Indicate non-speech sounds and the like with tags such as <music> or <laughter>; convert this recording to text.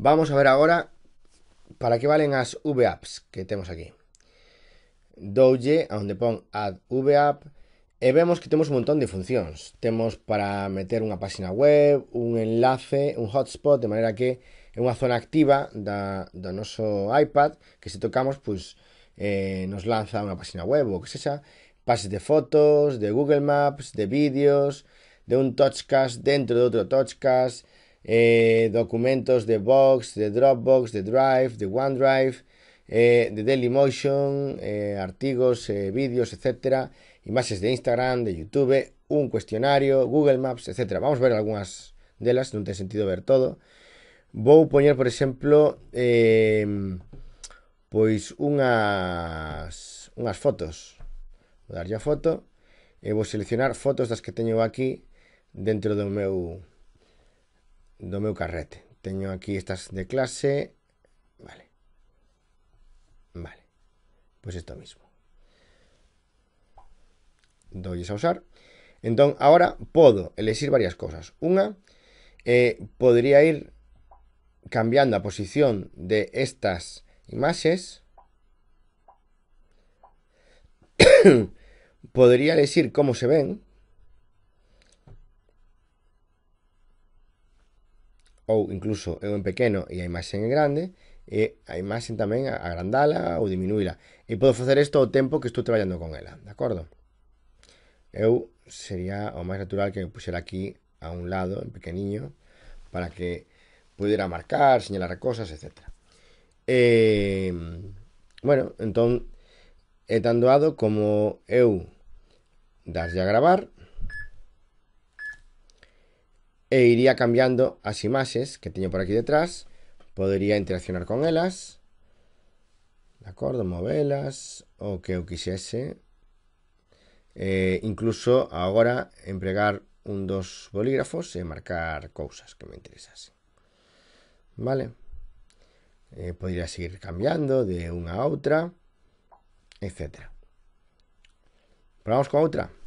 Vamos a ver ahora para qué valen las VApps que tenemos aquí. Doge, a donde pon add VApp, y e vemos que tenemos un montón de funciones tenemos para meter una página web, un enlace, un hotspot, de manera que en una zona activa da, nuestro iPad, que si tocamos, pues eh, nos lanza una página web qué que esa. pases de fotos, de Google Maps, de vídeos, de un touchcast dentro de otro touchcast, eh, documentos de Box, de Dropbox, de Drive, de OneDrive, eh, de Dailymotion, eh, artigos, eh, vídeos, etcétera, imágenes de Instagram, de YouTube, un cuestionario, Google Maps, etcétera. Vamos a ver algunas de las, no tiene sentido ver todo. Vou poñer, por exemplo, eh, pois unhas, unhas fotos. a dar ya foto voy vou seleccionar fotos das que teño aquí dentro do meu do meu carrete. Tengo aquí estas de clase, vale. Vale. Pues esto mismo. Doy a usar. Entonces, ahora puedo elegir varias cosas. Una, eh, podría ir cambiando la posición de estas imágenes. <coughs> podría elegir cómo se ven. ou incluso eu en pequeno e a imaxe en grande, e a imaxe tamén agrandala ou diminuíla. E podo facer isto ao tempo que estou traballando con ela, de acordo? Eu sería o máis natural que me puxera aquí a un lado, en pequeniño, para que pudera marcar, señalar cosas, etc. E, bueno, entón, é tan doado como eu darlle a gravar, e iría cambiando las imágenes que tengo por aquí detrás. Podría interaccionar con elas. De acuerdo, moverlas o que yo quisiese. E incluso ahora empregar un dos bolígrafos y e marcar cosas que me interesasen. Vale. E podría seguir cambiando de una a otra, etcétera. Probamos con otra.